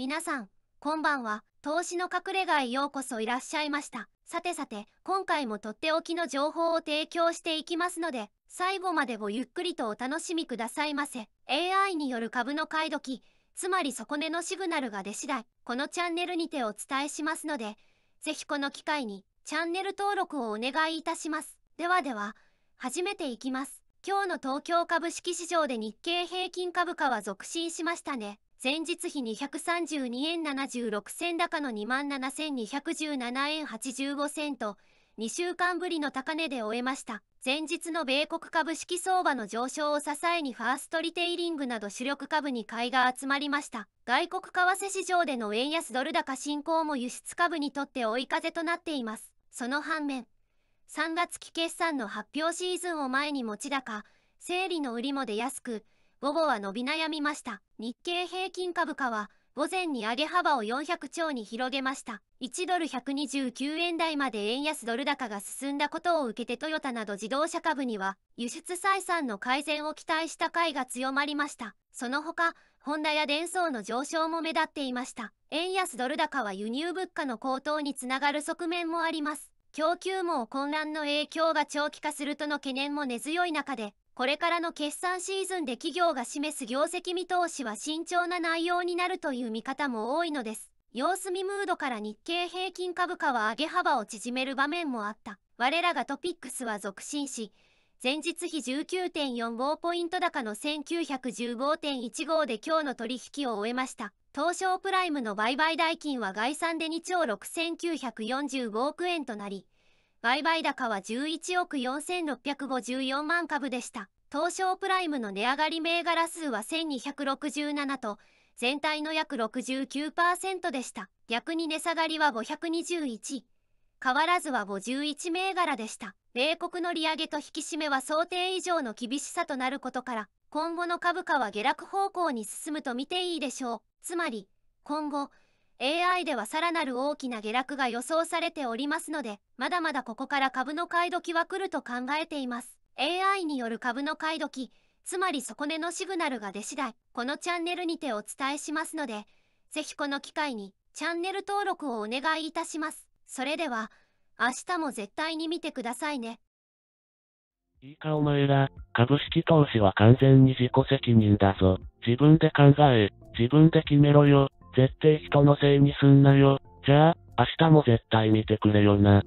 皆さん、こんばんは。投資の隠れ家へようこそいらっしゃいました。さてさて、今回もとっておきの情報を提供していきますので、最後までごゆっくりとお楽しみくださいませ。AI による株の買い時、つまり底値のシグナルが出次第、このチャンネルにてお伝えしますので、ぜひこの機会にチャンネル登録をお願いいたします。ではでは、始めていきます。今日の東京株式市場で日経平均株価は続伸しましたね。前日比232円76銭高の27,217円85銭と、2週間ぶりの高値で終えました。前日の米国株式相場の上昇を支えにファーストリテイリングなど主力株に買いが集まりました。外国為替市場での円安ドル高進行も輸出株にとって追い風となっています。その反面、3月期決算の発表シーズンを前に持ち高、整理の売りも出やすく、午後は伸び悩みました。日経平均株価は、午前に上げ幅を400兆に広げました。1ドル129円台まで円安ドル高が進んだことを受けてトヨタなど自動車株には、輸出採算の改善を期待した回が強まりました。その他、ホンダやデンソーの上昇も目立っていました。円安ドル高は輸入物価の高騰につながる側面もあります。供給網混乱の影響が長期化するとの懸念も根強い中で、これからの決算シーズンで企業が示す業績見通しは慎重な内容になるという見方も多いのです。様子見ムードから日経平均株価は上げ幅を縮める場面もあった。我らがトピックスは続伸し、前日比19.45ポイント高の1915.15で今日の取引を終えました。東証プライムの売買代金は概算で2兆6945億円となり、売買高は11億4654万株でした。東証プライムの値上がり銘柄数は1267と、全体の約69%でした。逆に値下がりは521。変わらずは51銘柄でした。米国の利上げと引き締めは想定以上の厳しさとなることから、今後の株価は下落方向に進むと見ていいでしょう。つまり、今後、AI ではさらなる大きな下落が予想されておりますので、まだまだここから株の買い時は来ると考えています。AI による株の買い時、つまり底値のシグナルが出次第、このチャンネルにてお伝えしますので、ぜひこの機会にチャンネル登録をお願いいたします。それでは、明日も絶対に見てくださいね。いいかお前ら、株式投資は完全に自己責任だぞ。自分で考え、自分で決めろよ。絶対人のせいにすんなよ。じゃあ、明日も絶対見てくれよな。